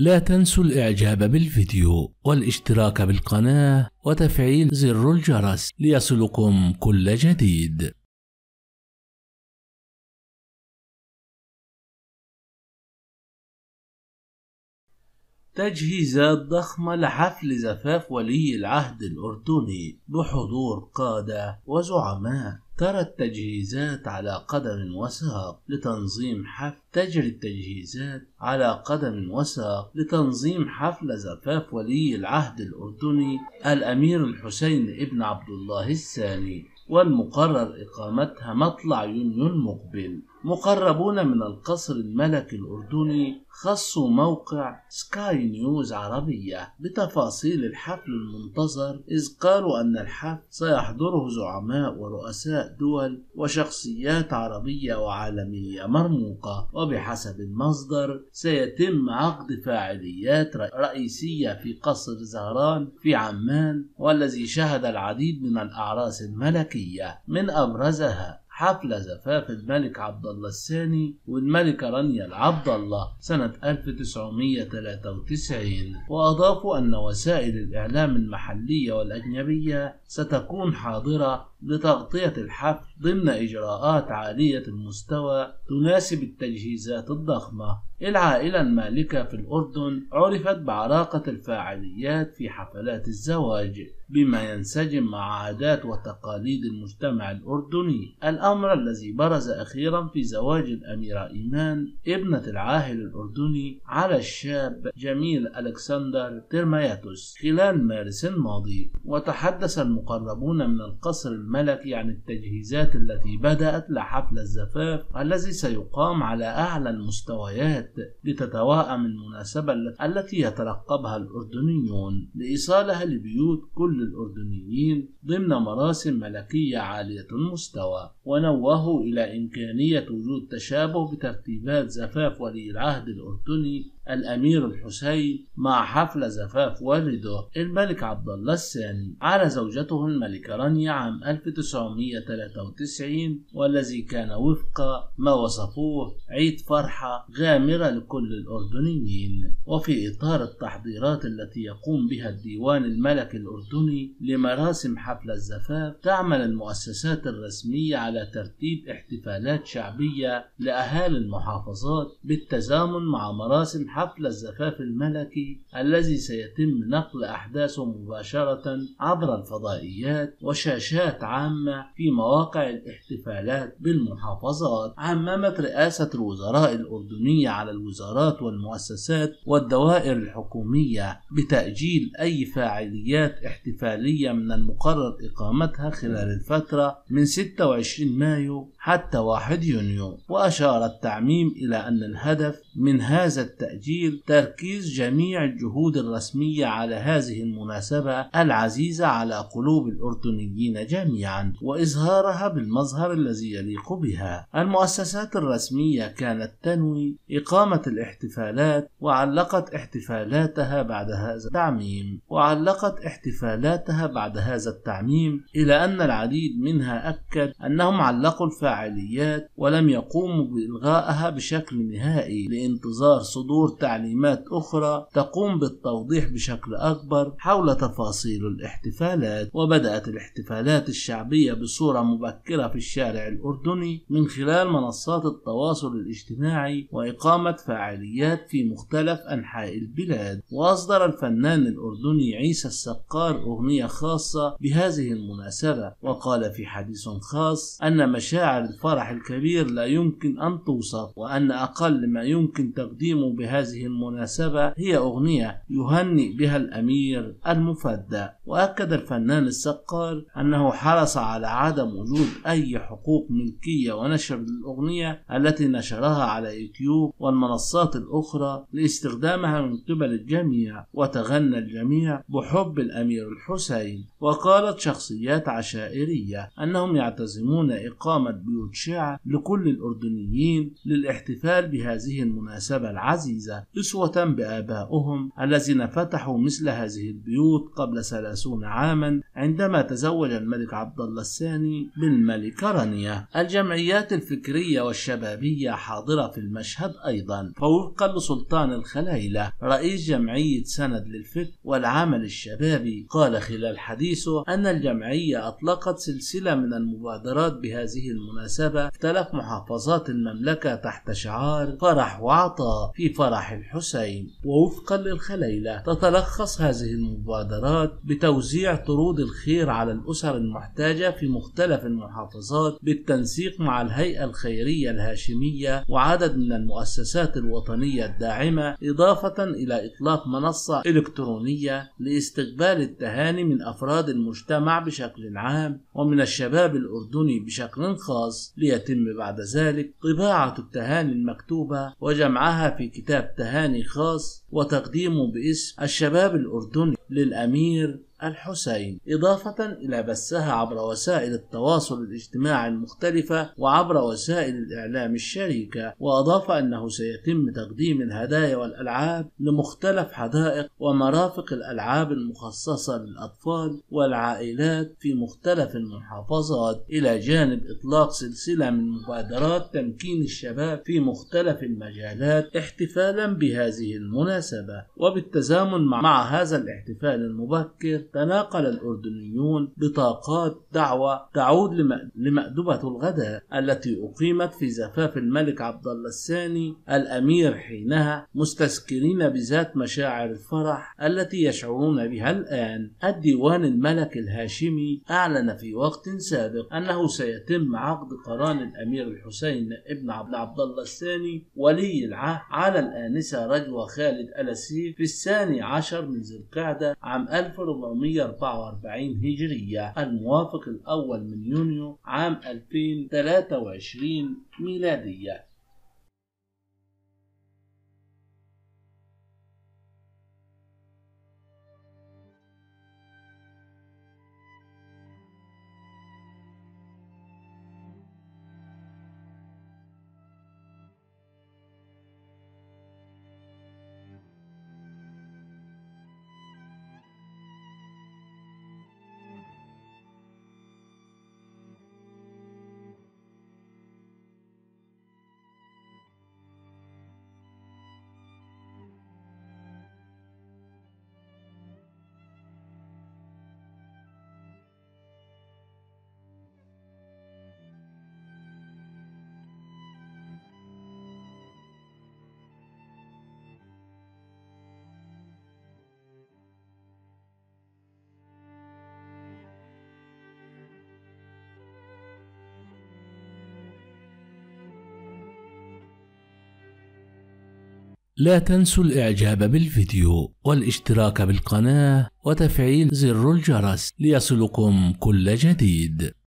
لا تنسوا الاعجاب بالفيديو والاشتراك بالقناة وتفعيل زر الجرس ليصلكم كل جديد تجهيزات ضخمة لحفل زفاف ولي العهد الأردني بحضور قادة وزعماء ترى التجهيزات على قدم وساق لتنظيم حفل تجري التجهيزات على قدم وساق لتنظيم حفل زفاف ولي العهد الأردني الأمير الحسين ابن عبد الله الثاني والمقرر إقامتها مطلع يونيو المقبل مقربون من القصر الملكي الأردني خصوا موقع سكاي نيوز عربية بتفاصيل الحفل المنتظر إذ قالوا أن الحفل سيحضره زعماء ورؤساء دول وشخصيات عربية وعالمية مرموقة وبحسب المصدر سيتم عقد فاعليات رئيسية في قصر زهران في عمان والذي شهد العديد من الأعراس الملكية من أبرزها حفل زفاف الملك عبد الله الثاني والملكة رانيا العبد الله سنة 1993 وأضافوا أن وسائل الإعلام المحلية والأجنبية ستكون حاضرة لتغطية الحفل ضمن إجراءات عالية المستوى تناسب التجهيزات الضخمة العائلة المالكة في الأردن عرفت بعراقة الفاعليات في حفلات الزواج بما ينسجم مع عادات وتقاليد المجتمع الأردني الأمر الذي برز أخيرا في زواج الأميرة إيمان ابنة العاهل الأردني على الشاب جميل ألكسندر ترمياتوس خلال مارس الماضي وتحدث المقربون من القصر الملكي عن التجهيزات التي بدأت لحفل الزفاف الذي سيقام على أعلى المستويات الجاد لتتواءم المناسبة التي يترقبها الأردنيون لإيصالها لبيوت كل الأردنيين ضمن مراسم ملكية عالية المستوى ونوهوا إلى إمكانية وجود تشابه بترتيبات زفاف ولي العهد الأردني الأمير الحسين مع حفل زفاف والده الملك عبد الله الثاني على زوجته الملكة رانيا عام 1993 والذي كان وفق ما وصفوه عيد فرحة غامرة مبررة لكل الأردنيين وفي إطار التحضيرات التي يقوم بها الديوان الملكي الأردني لمراسم حفل الزفاف تعمل المؤسسات الرسمية على ترتيب احتفالات شعبية لأهالي المحافظات بالتزامن مع مراسم حفل الزفاف الملكي الذي سيتم نقل أحداثه مباشرة عبر الفضائيات وشاشات عامة في مواقع الاحتفالات بالمحافظات عممت رئاسة الوزراء الأردنية على الوزارات والمؤسسات والدوائر الحكومية بتأجيل أي فعاليات احتفالية من المقرر إقامتها خلال الفترة من 26 مايو حتى 1 يونيو وأشار التعميم إلى أن الهدف من هذا التأجيل تركيز جميع الجهود الرسمية على هذه المناسبة العزيزة على قلوب الأردنيين جميعا وإظهارها بالمظهر الذي يليق بها المؤسسات الرسمية كانت تنوي إقامة قامت الاحتفالات وعلقت احتفالاتها بعد هذا التعميم وعلقت احتفالاتها بعد هذا التعميم إلى أن العديد منها أكد أنهم علقوا الفاعليات ولم يقوموا بإلغائها بشكل نهائي لانتظار صدور تعليمات أخرى تقوم بالتوضيح بشكل أكبر حول تفاصيل الاحتفالات وبدأت الاحتفالات الشعبية بصورة مبكرة في الشارع الأردني من خلال منصات التواصل الاجتماعي وإقامة قامت فعاليات في مختلف أنحاء البلاد وأصدر الفنان الأردني عيسى السقار أغنية خاصة بهذه المناسبة وقال في حديث خاص أن مشاعر الفرح الكبير لا يمكن أن توصف وأن أقل ما يمكن تقديمه بهذه المناسبة هي أغنية يهنئ بها الأمير المفدى وأكد الفنان السقار أنه حرص على عدم وجود أي حقوق ملكية ونشر الأغنية التي نشرها على يوتيوب و والمنصات الأخرى لاستخدامها من قبل الجميع وتغنى الجميع بحب الأمير الحسين وقالت شخصيات عشائرية أنهم يعتزمون إقامة بيوت شعر لكل الأردنيين للاحتفال بهذه المناسبة العزيزة أسوة بآبائهم الذين فتحوا مثل هذه البيوت قبل ثلاثون عاما عندما تزوج الملك عبد الله الثاني بالملكة رانيا الجمعيات الفكرية والشبابية حاضرة في المشهد أيضا أيضا فوفقا لسلطان الخلايلة رئيس جمعية سند للفكر والعمل الشبابي قال خلال حديثه أن الجمعية أطلقت سلسلة من المبادرات بهذه المناسبة في ثلاث محافظات المملكة تحت شعار فرح وعطاء في فرح الحسين ووفقا للخليلة تتلخص هذه المبادرات بتوزيع طرود الخير على الأسر المحتاجة في مختلف المحافظات بالتنسيق مع الهيئة الخيرية الهاشمية وعدد من المؤسسات المؤسسات الوطنية الداعمة إضافة إلى إطلاق منصة إلكترونية لاستقبال التهاني من أفراد المجتمع بشكل عام ومن الشباب الأردني بشكل خاص ليتم بعد ذلك طباعة التهاني المكتوبة وجمعها في كتاب تهاني خاص وتقديمه باسم الشباب الأردني للأمير الحسين إضافة إلى بثها عبر وسائل التواصل الاجتماعي المختلفة وعبر وسائل الإعلام الشريكة وأضاف أنه سيتم تقديم الهدايا والألعاب لمختلف حدائق ومرافق الألعاب المخصصة للأطفال والعائلات في مختلف المحافظات إلى جانب إطلاق سلسلة من مبادرات تمكين الشباب في مختلف المجالات احتفالا بهذه المناسبة وبالتزامن مع هذا الاحتفال المبكر تناقل الأردنيون بطاقات دعوة تعود لمأدبة الغداء التي أقيمت في زفاف الملك عبد الله الثاني الأمير حينها مستسكرين بذات مشاعر الفرح التي يشعرون بها الآن الديوان الملكي الهاشمي أعلن في وقت سابق أنه سيتم عقد قران الأمير الحسين ابن عبد الله الثاني ولي العهد على الآنسة رجوة خالد ألسيف في الثاني عشر من ذي القعدة عام 1400 1444 هجرية الموافق الأول من يونيو عام 2023 ميلادية لا تنسوا الاعجاب بالفيديو والاشتراك بالقناة وتفعيل زر الجرس ليصلكم كل جديد